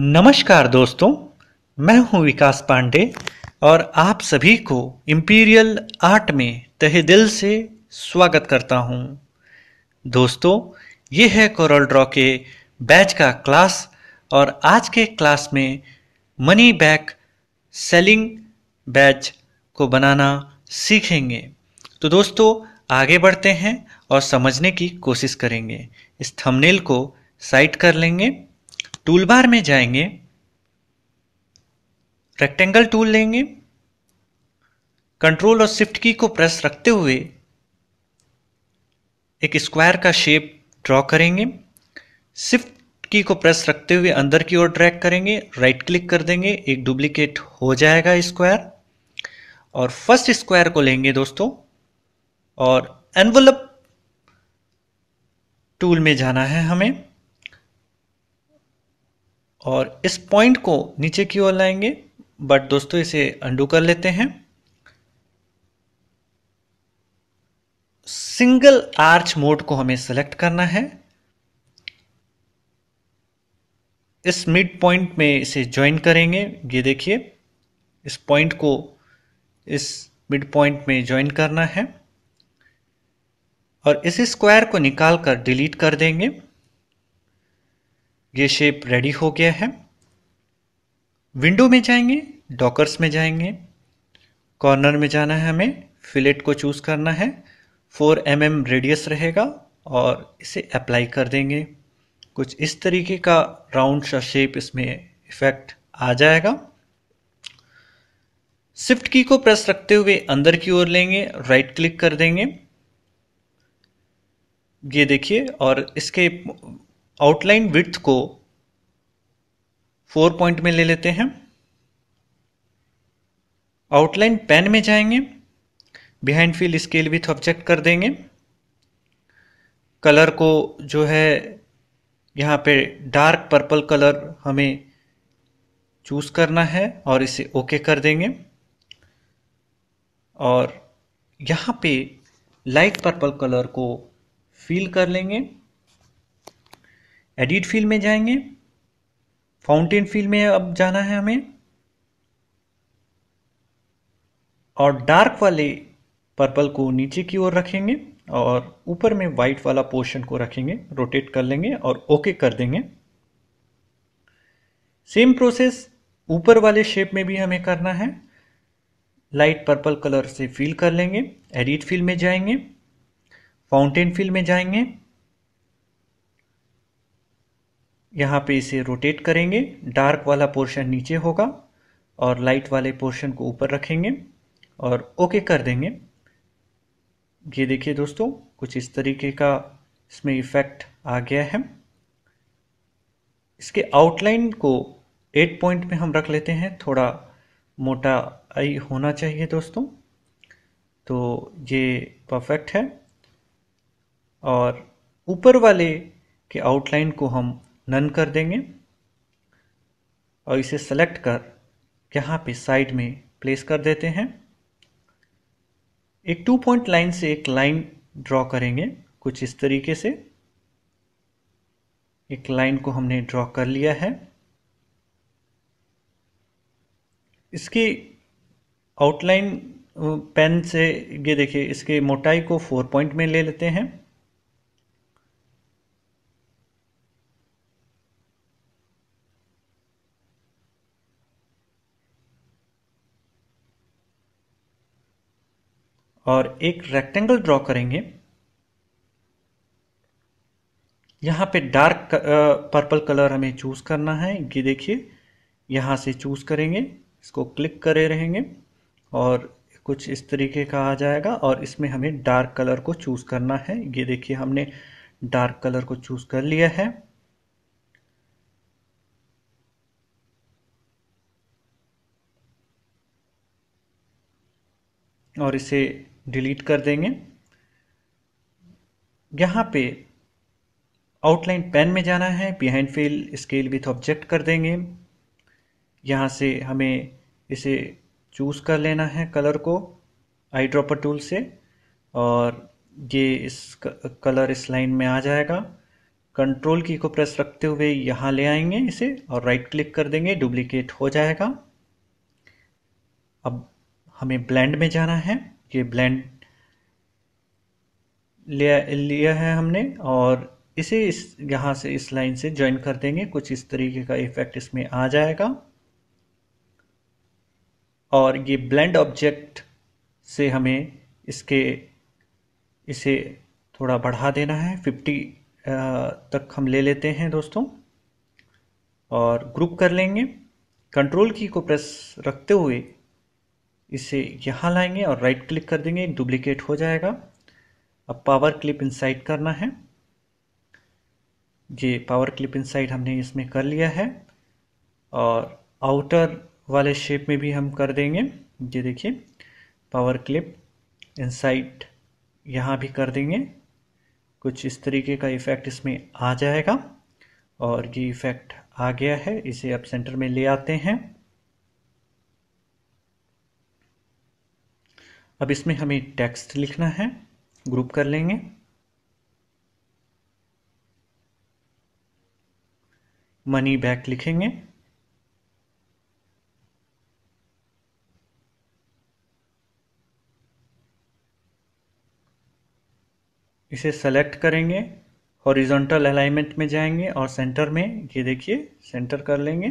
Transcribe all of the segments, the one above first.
नमस्कार दोस्तों मैं हूं विकास पांडे और आप सभी को इम्पीरियल आर्ट में तहे दिल से स्वागत करता हूं दोस्तों ये है कोरल ड्रॉ के बैच का क्लास और आज के क्लास में मनी बैक सेलिंग बैच को बनाना सीखेंगे तो दोस्तों आगे बढ़ते हैं और समझने की कोशिश करेंगे इस थंबनेल को साइट कर लेंगे टूल बार में जाएंगे रेक्टेंगल टूल लेंगे कंट्रोल और शिफ्ट की को प्रेस रखते हुए एक स्क्वायर का शेप ड्रॉ करेंगे शिफ्ट की को प्रेस रखते हुए अंदर की ओर ड्रैग करेंगे राइट क्लिक कर देंगे एक डुप्लीकेट हो जाएगा स्क्वायर और फर्स्ट स्क्वायर को लेंगे दोस्तों और एनवलप टूल में जाना है हमें और इस पॉइंट को नीचे की ओर लाएंगे बट दोस्तों इसे अंडू कर लेते हैं सिंगल आर्च मोड को हमें सेलेक्ट करना है इस मिड पॉइंट में इसे ज्वाइन करेंगे ये देखिए इस पॉइंट को इस मिड पॉइंट में ज्वाइन करना है और इस स्क्वायर को निकाल कर डिलीट कर देंगे ये शेप रेडी हो गया है विंडो में जाएंगे डॉकर्स में जाएंगे कॉर्नर में जाना है हमें फिलेट को चूज़ करना है 4 एम mm रेडियस रहेगा और इसे अप्लाई कर देंगे कुछ इस तरीके का राउंड सा शेप इसमें इफेक्ट आ जाएगा स्विफ्ट की को प्रेस रखते हुए अंदर की ओर लेंगे राइट क्लिक कर देंगे ये देखिए और इसके आउटलाइन विथ को फोर पॉइंट में ले लेते हैं आउटलाइन पेन में जाएंगे behind fill scale with object कर देंगे कलर को जो है यहाँ पे डार्क पर्पल कलर हमें चूज़ करना है और इसे ओके कर देंगे और यहाँ पे लाइट पर्पल कलर को फील कर लेंगे एडिट फील्ड में जाएंगे फाउंटेन फील्ड में अब जाना है हमें और डार्क वाले पर्पल को नीचे की ओर रखेंगे और ऊपर में व्हाइट वाला पोर्शन को रखेंगे रोटेट कर लेंगे और ओके कर देंगे सेम प्रोसेस ऊपर वाले शेप में भी हमें करना है लाइट पर्पल कलर से फिल कर लेंगे एडिट फील्ड में जाएंगे फाउंटेन फील्ड में जाएंगे यहाँ पे इसे रोटेट करेंगे डार्क वाला पोर्शन नीचे होगा और लाइट वाले पोर्शन को ऊपर रखेंगे और ओके कर देंगे ये देखिए दोस्तों कुछ इस तरीके का इसमें इफ़ेक्ट आ गया है इसके आउटलाइन को एट पॉइंट में हम रख लेते हैं थोड़ा मोटा आई होना चाहिए दोस्तों तो ये परफेक्ट है और ऊपर वाले के आउटलाइन को हम नन कर देंगे और इसे सेलेक्ट कर यहाँ पे साइड में प्लेस कर देते हैं एक टू पॉइंट लाइन से एक लाइन ड्रॉ करेंगे कुछ इस तरीके से एक लाइन को हमने ड्रॉ कर लिया है इसकी आउटलाइन पेन से ये देखिए इसके मोटाई को फोर पॉइंट में ले लेते हैं और एक रेक्टेंगल ड्रॉ करेंगे यहाँ पे डार्क पर्पल कलर हमें चूज़ करना है ये देखिए यहां से चूज़ करेंगे इसको क्लिक करे रहेंगे और कुछ इस तरीके का आ जाएगा और इसमें हमें डार्क कलर को चूज़ करना है ये देखिए हमने डार्क कलर को चूज़ कर लिया है और इसे डिलीट कर देंगे यहाँ पे आउटलाइन पेन में जाना है behind fill scale with object कर देंगे यहाँ से हमें इसे चूज़ कर लेना है कलर को आई ड्रॉपर टूल से और ये इस कलर इस लाइन में आ जाएगा कंट्रोल की को प्रेस रखते हुए यहाँ ले आएंगे इसे और राइट क्लिक कर देंगे डुप्लीकेट हो जाएगा अब हमें ब्लेंड में जाना है ये ब्लेंड लिया लिया है हमने और इसे इस यहाँ से इस लाइन से ज्वाइन कर देंगे कुछ इस तरीके का इफेक्ट इसमें आ जाएगा और ये ब्लेंड ऑब्जेक्ट से हमें इसके इसे थोड़ा बढ़ा देना है 50 तक हम ले लेते हैं दोस्तों और ग्रुप कर लेंगे कंट्रोल की को प्रेस रखते हुए इसे यहाँ लाएंगे और राइट क्लिक कर देंगे डुप्लीकेट हो जाएगा अब पावर क्लिप इनसाइड करना है ये पावर क्लिप इनसाइड हमने इसमें कर लिया है और आउटर वाले शेप में भी हम कर देंगे ये देखिए पावर क्लिप इनसाइड यहाँ भी कर देंगे कुछ इस तरीके का इफ़ेक्ट इसमें आ जाएगा और ये इफ़ेक्ट आ गया है इसे अब सेंटर में ले आते हैं अब इसमें हमें टेक्स्ट लिखना है ग्रुप कर लेंगे मनी बैक लिखेंगे इसे सेलेक्ट करेंगे हॉरिजॉन्टल अलाइनमेंट में जाएंगे और सेंटर में ये देखिए सेंटर कर लेंगे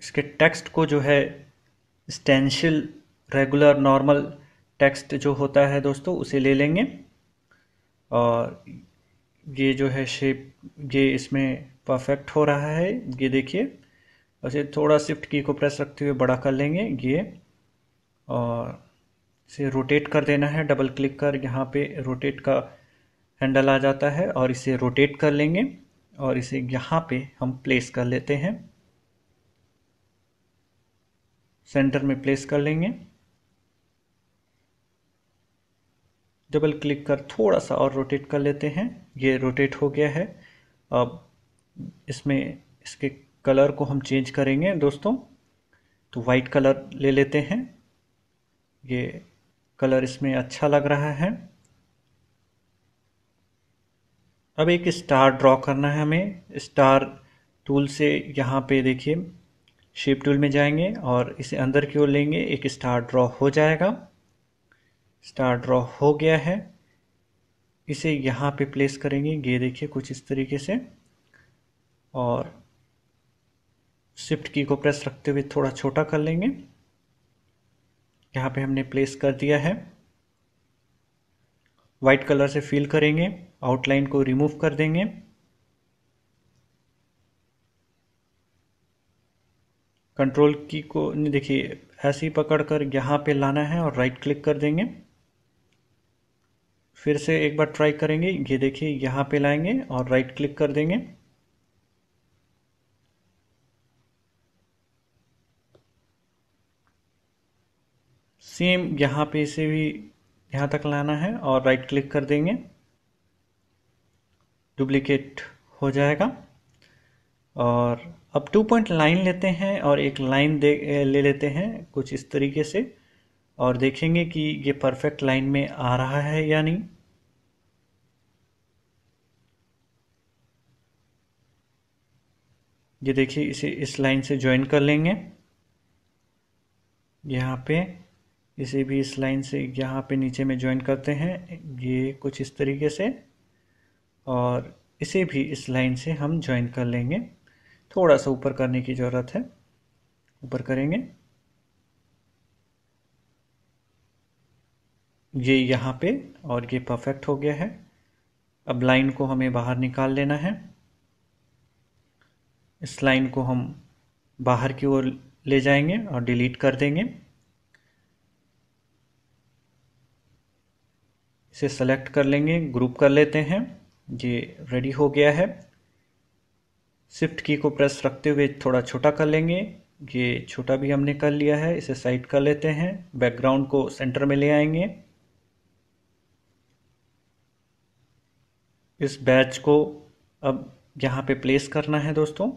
इसके टेक्स्ट को जो है स्टेंशियल रेगुलर नॉर्मल टेक्स्ट जो होता है दोस्तों उसे ले लेंगे और ये जो है शेप ये इसमें परफेक्ट हो रहा है ये देखिए वैसे थोड़ा शिफ्ट की को प्रेस रखते हुए बड़ा कर लेंगे ये और इसे रोटेट कर देना है डबल क्लिक कर यहाँ पे रोटेट का हैंडल आ जाता है और इसे रोटेट कर लेंगे और इसे यहाँ पे हम प्लेस कर लेते हैं सेंटर में प्लेस कर लेंगे डबल क्लिक कर थोड़ा सा और रोटेट कर लेते हैं ये रोटेट हो गया है अब इसमें इसके कलर को हम चेंज करेंगे दोस्तों तो वाइट कलर ले लेते हैं ये कलर इसमें अच्छा लग रहा है अब एक स्टार ड्रॉ करना है हमें स्टार टूल से यहाँ पे देखिए शेप टूल में जाएंगे और इसे अंदर की ओर लेंगे एक स्टार ड्रॉ हो जाएगा स्टार ड्रॉ हो गया है इसे यहाँ पे प्लेस करेंगे ये देखिए कुछ इस तरीके से और शिफ्ट की को प्रेस रखते हुए थोड़ा छोटा कर लेंगे यहाँ पे हमने प्लेस कर दिया है वाइट कलर से फिल करेंगे आउटलाइन को रिमूव कर देंगे कंट्रोल की को देखिए ऐसे ही पकड़ कर यहाँ पे लाना है और राइट क्लिक कर देंगे फिर से एक बार ट्राई करेंगे ये देखिए यहाँ पे लाएंगे और राइट क्लिक कर देंगे सेम यहाँ पे इसे भी यहाँ तक लाना है और राइट क्लिक कर देंगे डुप्लीकेट हो जाएगा और अब टू पॉइंट लाइन लेते हैं और एक लाइन दे ले लेते हैं कुछ इस तरीके से और देखेंगे कि ये परफेक्ट लाइन में आ रहा है या नहीं ये देखिए इसे इस लाइन से ज्वाइन कर लेंगे यहाँ पे इसे भी इस लाइन से यहाँ पे नीचे में ज्वाइन करते हैं ये कुछ इस तरीके से और इसे भी इस लाइन से हम ज्वाइन कर लेंगे थोड़ा सा ऊपर करने की ज़रूरत है ऊपर करेंगे ये यहाँ पे और ये परफेक्ट हो गया है अब लाइन को हमें बाहर निकाल लेना है इस लाइन को हम बाहर की ओर ले जाएंगे और डिलीट कर देंगे इसे सेलेक्ट कर लेंगे ग्रुप कर लेते हैं ये रेडी हो गया है शिफ्ट की को प्रेस रखते हुए थोड़ा छोटा कर लेंगे ये छोटा भी हमने कर लिया है इसे साइड कर लेते हैं बैकग्राउंड को सेंटर में ले आएंगे इस बैच को अब यहाँ पे प्लेस करना है दोस्तों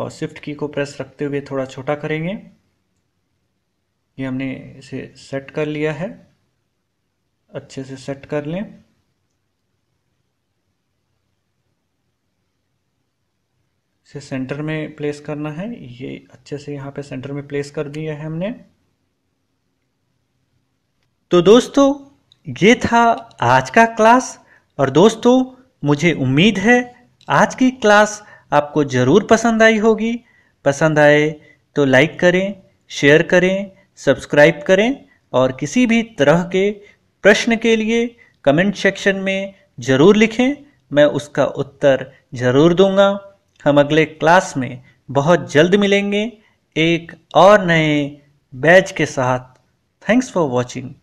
और शिफ्ट की को प्रेस रखते हुए थोड़ा छोटा करेंगे ये हमने इसे सेट कर लिया है अच्छे से सेट कर लें इसे सेंटर में प्लेस करना है ये अच्छे से यहाँ पे सेंटर में प्लेस कर दिया है हमने तो दोस्तों ये था आज का क्लास और दोस्तों मुझे उम्मीद है आज की क्लास आपको ज़रूर पसंद आई होगी पसंद आए तो लाइक करें शेयर करें सब्सक्राइब करें और किसी भी तरह के प्रश्न के लिए कमेंट सेक्शन में ज़रूर लिखें मैं उसका उत्तर ज़रूर दूंगा हम अगले क्लास में बहुत जल्द मिलेंगे एक और नए बैच के साथ थैंक्स फॉर वॉचिंग